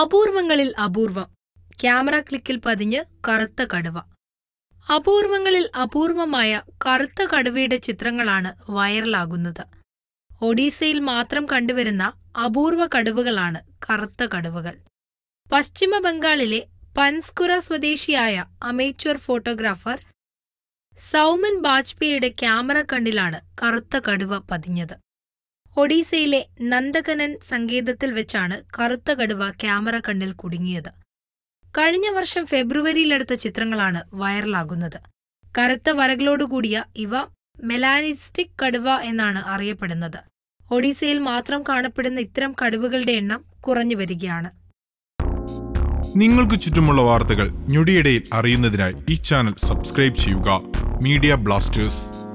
അപൂർവങ്ങളിൽ അപൂർവം ക്യാമറ ക്ലിക്കിൽ പതിഞ്ഞ് കറുത്ത കടുവ അപൂർവങ്ങളിൽ അപൂർവമായ കറുത്ത കടുവയുടെ ചിത്രങ്ങളാണ് വൈറലാകുന്നത് ഒഡീസയിൽ മാത്രം കണ്ടുവരുന്ന അപൂർവ കടുവകളാണ് കറുത്ത കടുവകൾ പശ്ചിമ ബംഗാളിലെ പൻസ്കുര സ്വദേശിയായ അമേച്വർ ഫോട്ടോഗ്രാഫർ സൗമൻ ബാജ്പേയിയുടെ ക്യാമറ കണ്ണിലാണ് കറുത്ത കടുവ പതിഞ്ഞത് ഒഡീസയിലെ നന്ദകനൻ സങ്കേതത്തിൽ വെച്ചാണ് കറുത്ത കടുവ ക്യാമറ കണ്ണിൽ കുടുങ്ങിയത് കഴിഞ്ഞ വർഷം ഫെബ്രുവരിയിലെടുത്ത ചിത്രങ്ങളാണ് വൈറലാകുന്നത് കറുത്ത വരകളോടുകൂടിയ ഇവ മെലാനിസ്റ്റിക് കടുവ എന്നാണ് അറിയപ്പെടുന്നത് ഒഡീസയിൽ മാത്രം കാണപ്പെടുന്ന ഇത്തരം കടുവകളുടെ എണ്ണം കുറഞ്ഞു വരികയാണ് നിങ്ങൾക്ക് ചുറ്റുമുള്ള വാർത്തകൾ ഞൊടിയിടയിൽ അറിയുന്നതിനായി ഈ ചാനൽ സബ്സ്ക്രൈബ് ചെയ്യുക media blasters